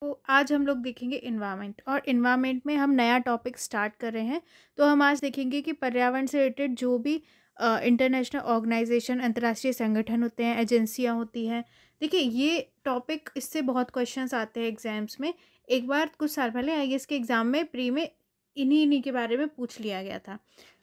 तो आज हम लोग देखेंगे इन्वायरमेंट और इन्वायरमेंट में हम नया टॉपिक स्टार्ट कर रहे हैं तो हम आज देखेंगे कि पर्यावरण से रिलेटेड जो भी इंटरनेशनल ऑर्गेनाइजेशन अंतर्राष्ट्रीय संगठन होते हैं एजेंसियाँ होती हैं देखिए ये टॉपिक इससे बहुत क्वेश्चंस आते हैं एग्ज़ाम्स में एक बार कुछ साल पहले आई एस के एग्ज़ाम में प्री में इन्हीं इन्हीं के बारे में पूछ लिया गया था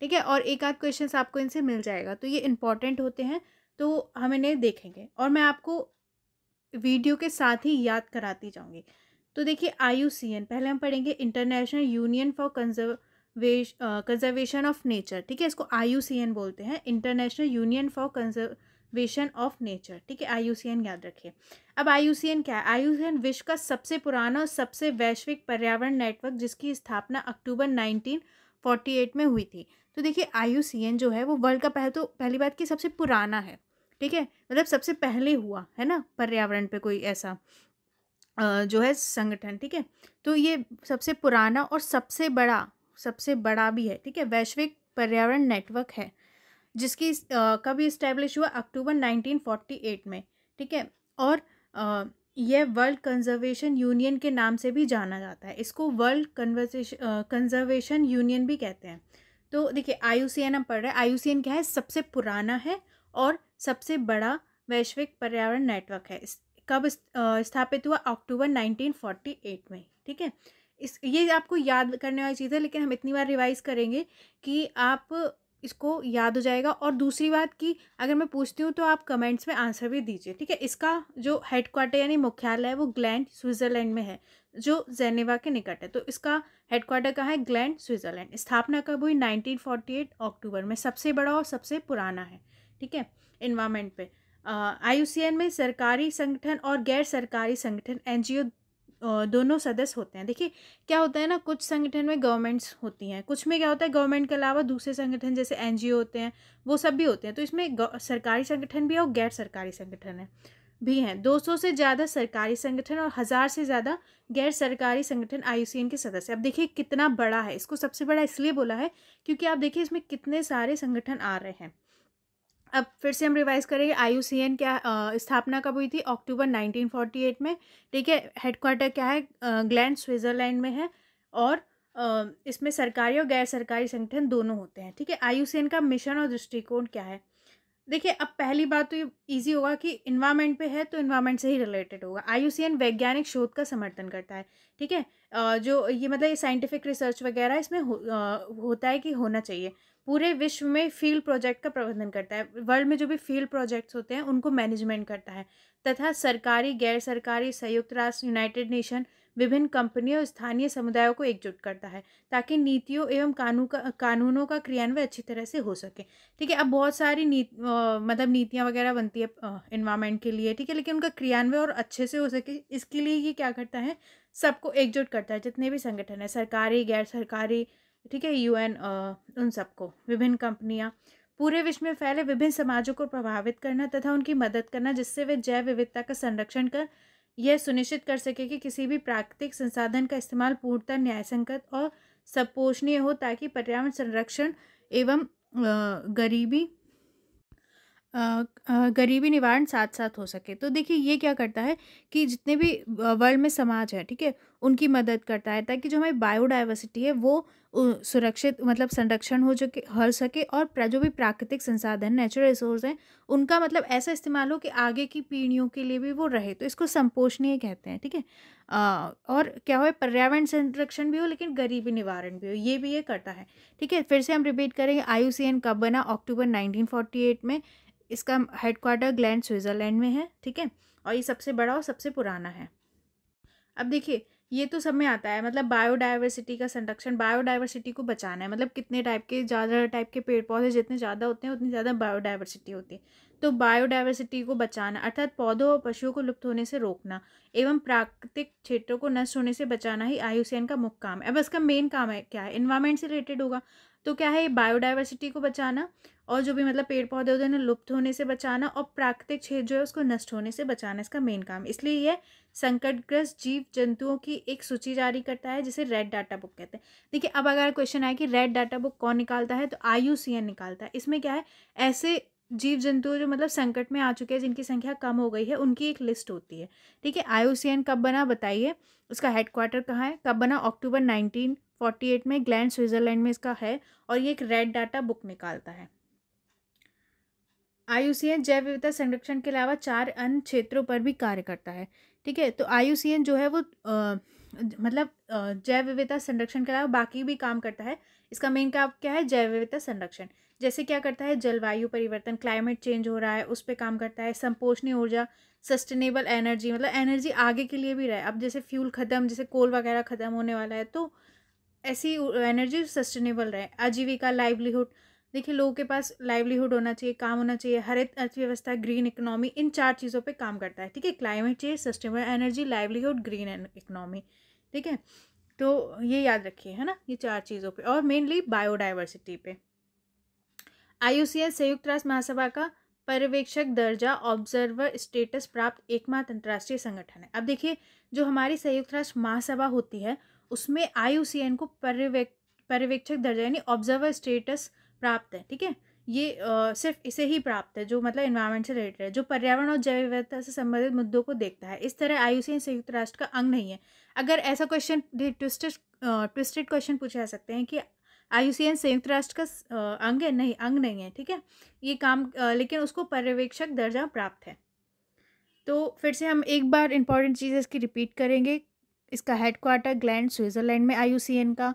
ठीक है और एक आध क्वेश्चन आपको इनसे मिल जाएगा तो ये इंपॉर्टेंट होते हैं तो हम इन्हें देखेंगे और मैं आपको वीडियो के साथ ही याद कराती जाऊँगी तो देखिए आई पहले हम पढ़ेंगे international union for conservation conservation of nature ठीक है इसको आई बोलते हैं international union for conservation of nature ठीक है आई याद रखिए अब आई क्या है आई विश्व का सबसे पुराना और सबसे वैश्विक पर्यावरण नेटवर्क जिसकी स्थापना अक्टूबर नाइनटीन फोर्टी एट में हुई थी तो देखिए आई जो है वो वर्ल्ड का पहले तो पहली बात की सबसे पुराना है ठीक है मतलब सबसे पहले हुआ है ना पर्यावरण पे कोई ऐसा जो है संगठन ठीक है तो ये सबसे पुराना और सबसे बड़ा सबसे बड़ा भी है ठीक है वैश्विक पर्यावरण नेटवर्क है जिसकी कभी इस्टेब्लिश हुआ अक्टूबर 1948 में ठीक है और यह वर्ल्ड कंजर्वेशन यूनियन के नाम से भी जाना जाता है इसको वर्ल्ड कंजर्वेशन यूनियन भी कहते हैं तो देखिए आई हम पढ़ रहे हैं आई क्या है सबसे पुराना है और सबसे बड़ा वैश्विक पर्यावरण नेटवर्क है कब स्थापित हुआ अक्टूबर 1948 में ठीक है इस ये आपको याद करने वाली चीज़ है लेकिन हम इतनी बार रिवाइज़ करेंगे कि आप इसको याद हो जाएगा और दूसरी बात कि अगर मैं पूछती हूँ तो आप कमेंट्स में आंसर भी दीजिए ठीक है इसका जो हेड क्वार्टर यानी मुख्यालय है वो ग्लैंड स्विट्ज़रलैंड में है जो जेनेवा के निकट है तो इसका हेड क्वार्टर कहाँ है ग्लैंड स्विट्ज़रलैंड स्थापना कब हुई 1948 अक्टूबर में सबसे बड़ा और सबसे पुराना है ठीक है इन्वामेंट पे आई में सरकारी संगठन और गैर सरकारी संगठन एन दोनों सदस्य होते हैं देखिए क्या होता है ना कुछ संगठन में गवर्नमेंट्स होती हैं कुछ में क्या होता है गवर्नमेंट के अलावा दूसरे संगठन जैसे एन होते हैं वो सब भी होते हैं तो इसमें सरकारी संगठन भी है और गैर सरकारी संगठन है भी हैं 200 से ज़्यादा सरकारी संगठन और हज़ार से ज़्यादा गैर सरकारी संगठन आई के सदस्य अब देखिए कितना बड़ा है इसको सबसे बड़ा इसलिए बोला है क्योंकि आप देखिए इसमें कितने सारे संगठन आ रहे हैं अब फिर से हम रिवाइज करेंगे आई क्या स्थापना कब हुई थी अक्टूबर 1948 में ठीक है हेडक्वार्टर क्या है ग्लैंड स्विट्ज़रलैंड में है और इसमें सरकारी और गैर सरकारी संगठन दोनों होते हैं ठीक है आई का मिशन और दृष्टिकोण क्या है देखिए अब पहली बात तो ये ईजी होगा कि इन्वायरमेंट पे है तो इन्वायरमेंट से ही रिलेटेड होगा एन वैज्ञानिक शोध का समर्थन करता है ठीक है जो ये मतलब ये साइंटिफिक रिसर्च वगैरह इसमें हो, आ, होता है कि होना चाहिए पूरे विश्व में फील्ड प्रोजेक्ट का प्रबंधन करता है वर्ल्ड में जो भी फील्ड प्रोजेक्ट्स होते हैं उनको मैनेजमेंट करता है तथा सरकारी गैर सरकारी संयुक्त राष्ट्र यूनाइटेड नेशन विभिन्न कंपनियों और स्थानीय समुदायों को एकजुट करता है ताकि नीतियों एवं कानू का कानूनों का क्रियान्वयन अच्छी तरह से हो सके ठीक है अब बहुत सारी नीत मतलब नीतियाँ वगैरह बनती है इन्वायरमेंट के लिए ठीक है लेकिन उनका क्रियान्वयन और अच्छे से हो सके इसके लिए ये क्या करता है सबको एकजुट करता है जितने भी संगठन है सरकारी गैर सरकारी ठीक है यूएन उन सबको विभिन्न कंपनियाँ पूरे विश्व में फैले विभिन्न समाजों को प्रभावित करना तथा उनकी मदद करना जिससे वे जैव विविधता का संरक्षण कर यह सुनिश्चित कर सके कि किसी भी प्राकृतिक संसाधन का इस्तेमाल पूर्णतः न्यायसंगत और सपोषणीय हो ताकि पर्यावरण संरक्षण एवं गरीबी गरीबी निवारण साथ साथ हो सके तो देखिए ये क्या करता है कि जितने भी वर्ल्ड में समाज है ठीक है उनकी मदद करता है ताकि जो हमारी बायोडाइवर्सिटी है वो सुरक्षित मतलब संरक्षण हो चुके हो सके और जो भी प्राकृतिक संसाधन नेचुरल रिसोर्स हैं उनका मतलब ऐसा इस्तेमाल हो कि आगे की पीढ़ियों के लिए भी वो रहे तो इसको संपोषणीय कहते हैं ठीक है थीके? और क्या हो पर्यावरण संरक्षण भी हो लेकिन गरीबी निवारण भी हो ये भी ये करता है ठीक है फिर से हम रिपीट करेंगे आई कब बना अक्टूबर नाइनटीन में इसका हेडक्वार्टर ग्लैंड स्विट्ज़रलैंड में है ठीक है और ये सबसे बड़ा और सबसे पुराना है अब देखिए ये तो सब में आता है मतलब बायोडाइवर्सिटी का संरक्षण बायोडाइवर्सिटी को बचाना है मतलब कितने टाइप के ज़्यादा टाइप के पेड़ पौधे जितने ज़्यादा होते हैं उतनी ज़्यादा बायोडाइवर्सिटी होती है तो बायोडाइवर्सिटी को बचाना अर्थात पौधों और पशुओं को लुप्त होने से रोकना एवं प्राकृतिक क्षेत्रों को नष्ट होने से बचाना ही आयुसेन का मुख्य काम है अब इसका मेन काम है क्या है इन्वायरमेंट से रिलेटेड होगा तो क्या है ये बायोडाइवर्सिटी को बचाना और जो भी मतलब पेड़ पौधे होते उधर लुप्त होने से बचाना और प्राकृतिक क्षेत्र जो है उसको नष्ट होने से बचाना इसका मेन काम इसलिए यह संकटग्रस्त जीव जंतुओं की एक सूची जारी करता है जिसे रेड डाटा बुक कहते हैं देखिए अब अगर क्वेश्चन आए कि रेड डाटा बुक कौन निकालता है तो आयु निकालता है इसमें क्या है ऐसे जीव जंतु जो मतलब संकट में आ चुके हैं जिनकी संख्या कम हो गई है उनकी एक लिस्ट होती है ठीक है आयु कब बना बताइए उसका हेडक्वार्टर कहाँ है कब बना अक्टूबर नाइनटीन फोर्टी एट में ग्लैंड स्विट्ज़रलैंड में इसका है और ये एक रेड डाटा बुक निकालता है एन जैव विविधता संरक्षण के अलावा चार अन्य क्षेत्रों पर भी कार्य करता है ठीक है तो एन जो है वो आ, मतलब जैव विविधता संरक्षण के अलावा बाकी भी काम करता है इसका मेन काम क्या है जैव विविधता संरक्षण जैसे क्या करता है जलवायु परिवर्तन क्लाइमेट चेंज हो रहा है उस पर काम करता है संपोषणीय ऊर्जा सस्टेनेबल एनर्जी मतलब एनर्जी आगे के लिए भी रहे अब जैसे फ्यूल ख़त्म जैसे कोल वगैरह ख़त्म होने वाला है तो ऐसी एनर्जी सस्टेनेबल रहे आजीविका लाइवलीहुड देखिए लोगों के पास लाइवलीहुड होना चाहिए काम होना चाहिए हरित अर्थव्यवस्था ग्रीन इकोनॉमी इन चार चीज़ों पे काम करता है ठीक है climate change sustainable energy livelihood green economy ठीक है तो ये याद रखिए है ना ये चार चीज़ों पर और मेनली बायोडाइवर्सिटी पे आई संयुक्त राष्ट्र महासभा का पर्यवेक्षक दर्जा ऑब्जर्वर स्टेटस प्राप्त एकमात्र अंतर्राष्ट्रीय संगठन है अब देखिए जो हमारी संयुक्त राष्ट्र महासभा होती है उसमें आई को पर्यवेक पर्यवेक्षक दर्जा यानी ऑब्जर्वर स्टेटस प्राप्त है ठीक है ये आ, सिर्फ इसे ही प्राप्त है जो मतलब इन्वायरमेंट से रिलेटेड है जो पर्यावरण और जैव विविधता से संबंधित मुद्दों को देखता है इस तरह एन संयुक्त राष्ट्र का अंग नहीं है अगर ऐसा क्वेश्चन ट्विस्टेड ट्विस्टेड क्वेश्चन पूछे जा सकते हैं कि एन संयुक्त राष्ट्र का अंग है नहीं अंग नहीं है ठीक है ये काम आ, लेकिन उसको पर्यवेक्षक दर्जा प्राप्त है तो फिर से हम एक बार इंपॉर्टेंट चीज़ इसकी रिपीट करेंगे इसका हेडक्वार्टर ग्लैंड स्विट्ज़रलैंड में आई का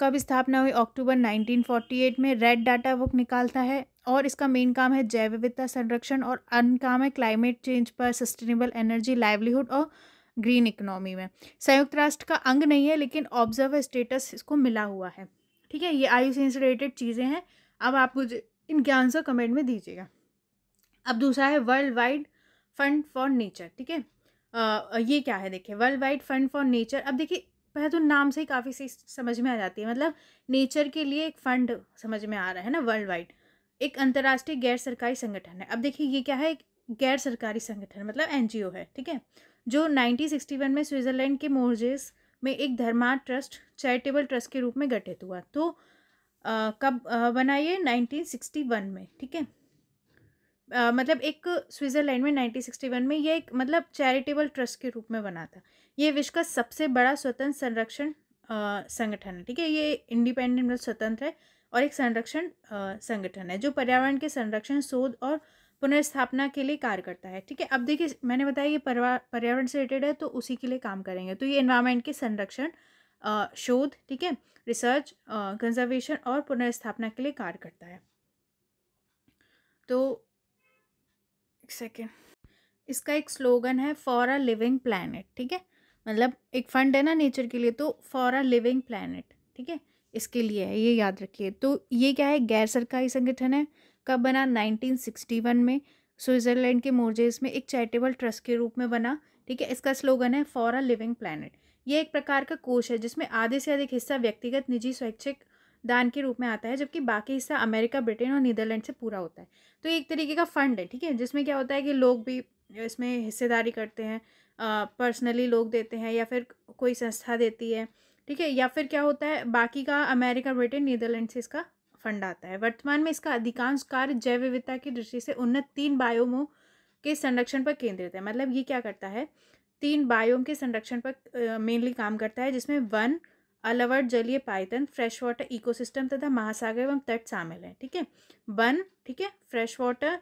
कब स्थापना हुई अक्टूबर 1948 में रेड डाटा बुक निकालता है और इसका मेन काम है जैव विविधता संरक्षण और अन्य काम है क्लाइमेट चेंज पर सस्टेनेबल एनर्जी लाइवलीहुड और ग्रीन इकोनॉमी में संयुक्त राष्ट्र का अंग नहीं है लेकिन ऑब्जर्व स्टेटस इसको मिला हुआ है ठीक है ये आयु से रिलेटेड चीज़ें हैं अब आप मुझे इनके आंसर कमेंट में दीजिएगा अब दूसरा है world wide fund for nature ठीक है आ, ये क्या है देखिए world wide fund for nature अब देखिए पहले तो नाम से ही काफ़ी सी समझ में आ जाती है मतलब नेचर के लिए एक फंड समझ में आ रहा है ना वर्ल्ड वाइड एक अंतर्राष्ट्रीय गैर सरकारी संगठन है अब देखिए ये क्या है एक गैर सरकारी संगठन मतलब एन है ठीक है जो 1961 में स्विट्ज़रलैंड के मोर्जेस में एक धर्मार ट्रस्ट चैरिटेबल ट्रस्ट के रूप में गठित हुआ तो आ, कब नाइनटीन बनाइए वन में ठीक है आ, मतलब एक स्विट्ज़रलैंड में 1961 में यह एक मतलब चैरिटेबल ट्रस्ट के रूप में बना था ये विश्व का सबसे बड़ा स्वतंत्र संरक्षण संगठन है ठीक है ये इंडिपेंडेंट मतलब स्वतंत्र है और एक संरक्षण संगठन है जो पर्यावरण के संरक्षण शोध और पुनर्स्थापना के लिए कार्य करता है ठीक है अब देखिए मैंने बताया ये पर्यावरण से रिलेटेड है तो उसी के लिए काम करेंगे तो ये इन्वायरमेंट के संरक्षण शोध ठीक है रिसर्च कंजर्वेशन और पुनर्स्थापना के लिए कार्य करता है तो एक सेकेंड इसका एक स्लोगन है फॉर अ लिविंग प्लानट ठीक है मतलब एक फंड है ना नेचर के लिए तो फॉर अ लिविंग प्लानट ठीक है इसके लिए है ये याद रखिए तो ये क्या है गैर सरकारी संगठन है कब बना 1961 में स्विट्ज़रलैंड के मोर्जेस में एक चैरिटेबल ट्रस्ट के रूप में बना ठीक है इसका स्लोगन है फॉर अ लिविंग प्लानट ये एक प्रकार का कोष है जिसमें आधे से अधिक हिस्सा व्यक्तिगत निजी स्वैच्छिक दान के रूप में आता है जबकि बाकी हिस्सा अमेरिका ब्रिटेन और नीदरलैंड से पूरा होता है तो एक तरीके का फंड है ठीक है जिसमें क्या होता है कि लोग भी इसमें हिस्सेदारी करते हैं पर्सनली लोग देते हैं या फिर कोई संस्था देती है ठीक है या फिर क्या होता है बाकी का अमेरिका ब्रिटेन नीदरलैंड से इसका फंड आता है वर्तमान में इसका अधिकांश कार्य जैव विविधता की दृष्टि से उन्नत तीन बायोमो के संरक्षण पर केंद्रित है मतलब ये क्या करता है तीन बायोम के संरक्षण पर मेनली काम करता है जिसमें वन अलवर जलीय पायतन फ्रेश वाटर इकोसिस्टम तथा महासागर एवं तट शामिल है ठीक है वन ठीक है फ्रेश वाटर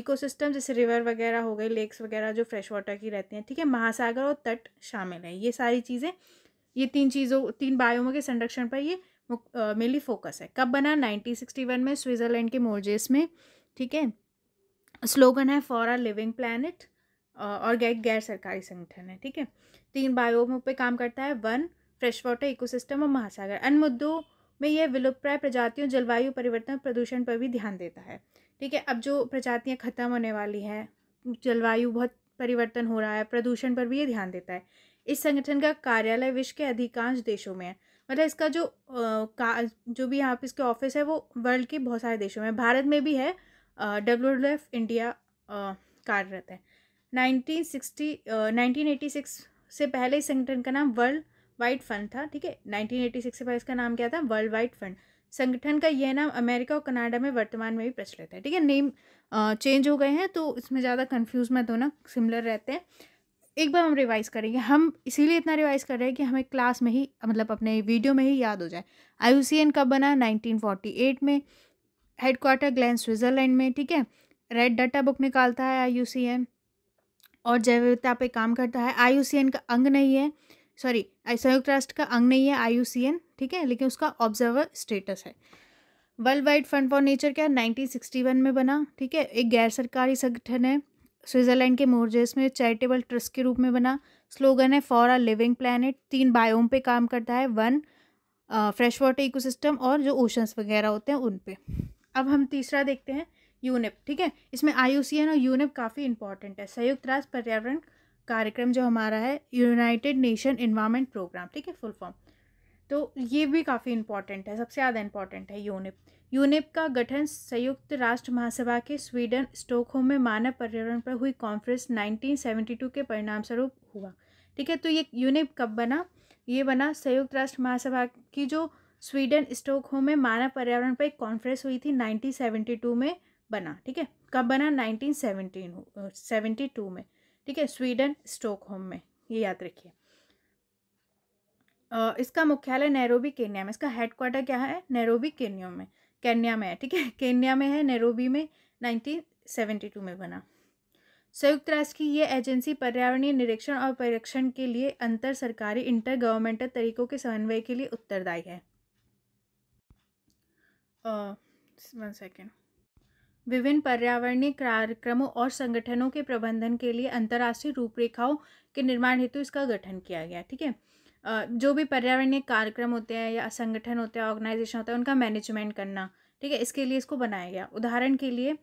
इकोसिस्टम जैसे रिवर वगैरह हो गए लेक्स वगैरह जो फ्रेश वाटर की रहती हैं ठीक है महासागर और तट शामिल है ये सारी चीज़ें ये तीन चीज़ों तीन बायोमों के संरक्षण पर ये मेनली फोकस है कब बना नाइनटीन सिक्सटी वन में स्विट्ज़रलैंड के मोर्जेस में ठीक है स्लोगन है फॉर आर लिविंग प्लानट और गैर गैर सरकारी संगठन है ठीक है तीन बायोमों पे काम करता है वन फ्रेश वाटर इकोसिस्टम और महासागर अन्य मुद्दों में यह विलुप्तप्राय प्रजातियों जलवायु परिवर्तन प्रदूषण पर भी ध्यान देता है ठीक है अब जो प्रजातियाँ ख़त्म होने वाली हैं जलवायु बहुत परिवर्तन हो रहा है प्रदूषण पर भी ये ध्यान देता है इस संगठन का कार्यालय विश्व के अधिकांश देशों में है मतलब इसका जो आ, का जो भी यहाँ पे इसके ऑफिस है वो वर्ल्ड के बहुत सारे देशों में भारत में भी है डब्ल्यू डब्ल्यू एफ इंडिया कार्यरत है nineteen sixty nineteen eighty six से पहले इस संगठन का नाम वर्ल्ड वाइड फंड था ठीक है 1986 से पहले इसका नाम क्या था वर्ल्ड वाइड फंड संगठन का यह नाम अमेरिका और कनाडा में वर्तमान में भी प्रचलित है ठीक है नेम चेंज हो गए हैं तो इसमें ज़्यादा कन्फ्यूज मत होना सिमिलर रहते हैं एक बार हम रिवाइज करेंगे हम इसीलिए इतना रिवाइज कर रहे हैं कि हमें क्लास में ही मतलब अपने वीडियो में ही याद हो जाए आई कब बना 1948 में हेडक्वार्टर ग्लैंड स्विट्ज़रलैंड में ठीक है रेड डाटा बुक निकालता है आई और जैव विविधता पे काम करता है आई का अंग नहीं है सॉरी संयुक्त राष्ट्र का अंग नहीं है आई ठीक है लेकिन उसका ऑब्जर्वर स्टेटस है world wide fund for nature क्या 1961 में बना ठीक है एक गैर सरकारी संगठन है स्विट्जरलैंड के मोर्जेस में चैरिटेबल ट्रस्ट के रूप में बना स्लोगन है फॉर आर लिविंग प्लानट तीन बायोम पे काम करता है वन फ्रेश वाटर इकोसिस्टम और जो ओशंस वगैरह होते हैं उन पे अब हम तीसरा देखते हैं यूनिप ठीक है इसमें आई और यूनिप काफ़ी इंपॉर्टेंट है संयुक्त राष्ट्र पर्यावरण कार्यक्रम जो हमारा है यूनाइटेड नेशन इन्वामेंट प्रोग्राम ठीक है फुल फॉर्म तो ये भी काफ़ी इंपॉर्टेंट है सबसे ज़्यादा इंपॉर्टेंट है यूनिप यूनिप का गठन संयुक्त राष्ट्र महासभा के स्वीडन स्टोकहोम में मानव पर्यावरण पर हुई कॉन्फ्रेंस 1972 के परिणाम स्वरूप हुआ ठीक है तो ये यूनिप कब बना ये बना संयुक्त राष्ट्र महासभा की जो स्वीडन स्टोकहोम में मानव पर्यावरण पर एक कॉन्फ्रेंस हुई थी नाइनटीन में बना ठीक है कब बना नाइनटीन टू में ठीक है स्वीडन स्टॉकहोम में ये याद रखिए इसका मुख्यालय नैरोबी केन्या में इसका हेडक्वार्टर क्या है नैरोबी केन्या में केन्या में है ठीक है केन्या में है नैरोबी में 1972 में बना संयुक्त राष्ट्र की ये एजेंसी पर्यावरणीय निरीक्षण और परीक्षण के लिए अंतर सरकारी इंटर गवर्नमेंटल तरीकों के समन्वय के लिए उत्तरदायी है वन uh, सेकेंड विभिन्न पर्यावरणीय कार्यक्रमों और संगठनों के प्रबंधन के लिए अंतर्राष्ट्रीय रूपरेखाओं के निर्माण हेतु इसका गठन किया गया ठीक है जो भी पर्यावरणीय कार्यक्रम होते हैं या संगठन होते हैं ऑर्गेनाइजेशन होता है उनका मैनेजमेंट करना ठीक है इसके लिए इसको बनाया गया उदाहरण के लिए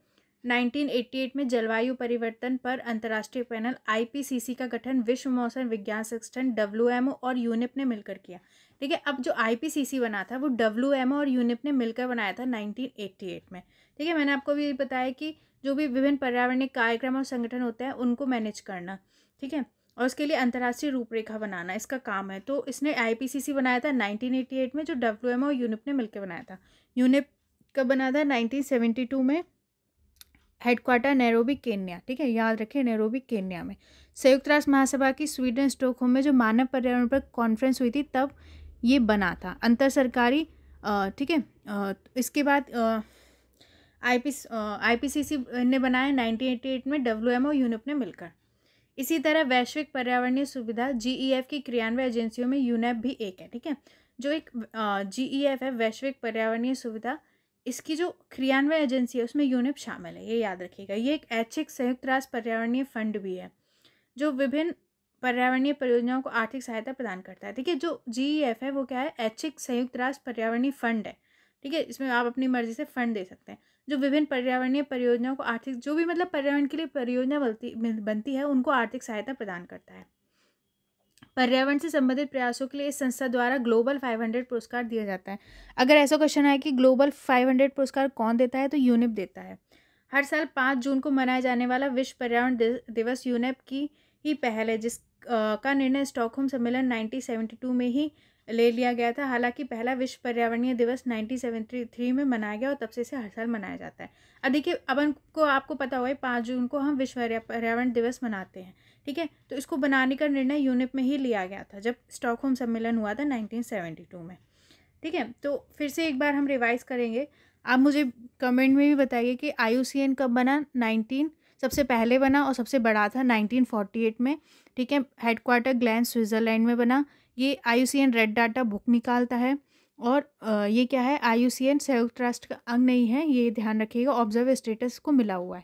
1988 में जलवायु परिवर्तन पर अंतर्राष्ट्रीय पैनल आईपीसीसी का गठन विश्व मौसम विज्ञान संगठन डब्ल्यूएमओ और यूनिप ने मिलकर किया ठीक है अब जो आईपीसीसी बना था वो डब्ल्यू और यूनिप ने मिलकर बनाया था 1988 में ठीक है मैंने आपको भी बताया कि जो भी विभिन्न पर्यावरणीय कार्यक्रम और संगठन होते हैं उनको मैनेज करना ठीक है और उसके लिए अंतर्राष्ट्रीय रूपरेखा बनाना इसका काम है तो इसने आईपीसीसी बनाया था 1988 में जो डब्ल्यू और यूनिप ने मिलकर बनाया था यूनिप का बना था 1972 में हेडक्वार्टर नैरोबी केन्या ठीक है याद रखें नैरोबी केन्या में संयुक्त राष्ट्र महासभा की स्वीडन स्टोकहोम में जो मानव पर्यावरण पर कॉन्फ्रेंस हुई थी तब ये बना था अंतर सरकारी ठीक है इसके बाद आई पी सी ने बनाया 1988 में डब्ल्यू ओ यूनिप ने मिलकर इसी तरह वैश्विक पर्यावरणीय सुविधा एफ की क्रियान्वय एजेंसियों में यूनेप भी एक है ठीक है जो एक जी एफ है वैश्विक पर्यावरणीय सुविधा इसकी जो क्रियान्वय एजेंसी है उसमें यूनिप शामिल है ये याद रखिएगा ये एक ऐच्छिक संयुक्त राष्ट्र पर्यावरणीय फंड भी है जो विभिन्न पर्यावरणीय परियोजनाओं को आर्थिक सहायता प्रदान करता है ठीक है जो जी एफ e है वो क्या है ऐच्छिक संयुक्त राष्ट्र पर्यावरणीय फंड है ठीक है इसमें आप अपनी मर्जी से फंड दे सकते हैं जो विभिन्न पर्यावरणीय परियोजनाओं को आर्थिक जो भी मतलब पर्यावरण के लिए परियोजना बनती बनती है उनको आर्थिक सहायता प्रदान करता है पर्यावरण से संबंधित प्रयासों के लिए इस संस्था द्वारा ग्लोबल 500 पुरस्कार दिया जाता है अगर ऐसा क्वेश्चन आए कि ग्लोबल 500 पुरस्कार कौन देता है तो यूनिप देता है हर साल पाँच जून को मनाया जाने वाला विश्व पर्यावरण दिवस यूनिप की ही पहल है जिस का निर्णय स्टॉकहोम सम्मेलन 1972 में ही ले लिया गया था हालांकि पहला विश्व पर्यावरणीय दिवस 1973 में मनाया गया और तब से इसे हर साल मनाया जाता है अब देखिए अब को आपको पता होगा पाँच जून को हम विश्व पर्यावरण दिवस मनाते हैं ठीक है तो इसको बनाने का निर्णय यूनिप में ही लिया गया था जब स्टॉकहोम सम्मेलन हुआ था नाइनटीन में ठीक है तो फिर से एक बार हम रिवाइज करेंगे आप मुझे कमेंट में भी बताइए कि आई कब बना नाइनटीन सबसे पहले बना और सबसे बड़ा था 1948 में ठीक है हेडक्वार्टर ग्लैंड स्विट्ज़रलैंड में बना ये आई रेड डाटा बुक निकालता है और ये क्या है आई संयुक्त ट्रस्ट का अंग नहीं है ये ध्यान रखिएगा ऑब्जर्व स्टेटस को मिला हुआ है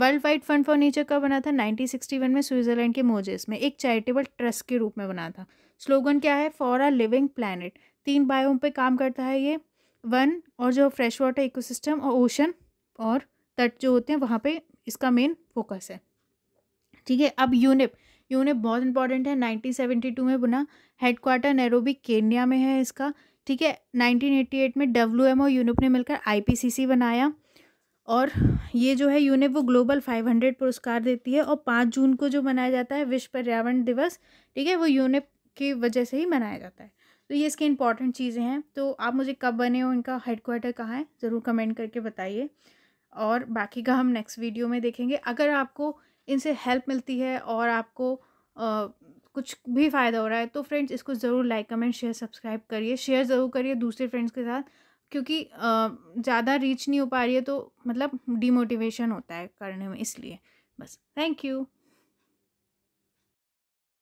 world wide fund for nature का बना था 1961 में स्विट्ज़रलैंड के मोजेस में एक चैरिटेबल ट्रस्ट के रूप में बना था स्लोगन क्या है फॉर अ लिविंग प्लानट तीन बायोम पे काम करता है ये वन और जो फ्रेश वाटर इकोसिस्टम और ओशन और तट जो होते हैं वहाँ पे इसका मेन फोकस है ठीक है अब यूनिप यूनिप बहुत इंपॉर्टेंट है 1972 में बना हेडक्वार्टर नैरोबी केन्या में है इसका ठीक है 1988 में डब्ल्यू एम यूनिप ने मिलकर आईपीसीसी बनाया और ये जो है यूनिप वो ग्लोबल 500 पुरस्कार देती है और पाँच जून को जो मनाया जाता है विश्व पर्यावरण दिवस ठीक है वो यूनिप की वजह से ही मनाया जाता है तो ये इसके इंपॉर्टेंट चीज़ें हैं तो आप मुझे कब बने हो इनका हेडक्वार्टर कहाँ है ज़रूर कमेंट करके बताइए और बाकी का हम नेक्स्ट वीडियो में देखेंगे अगर आपको इनसे हेल्प मिलती है और आपको आ, कुछ भी फ़ायदा हो रहा है तो फ्रेंड्स इसको ज़रूर लाइक कमेंट शेयर सब्सक्राइब करिए शेयर ज़रूर करिए दूसरे फ्रेंड्स के साथ क्योंकि ज़्यादा रीच नहीं हो पा रही है तो मतलब डिमोटिवेशन होता है करने में इसलिए बस थैंक यू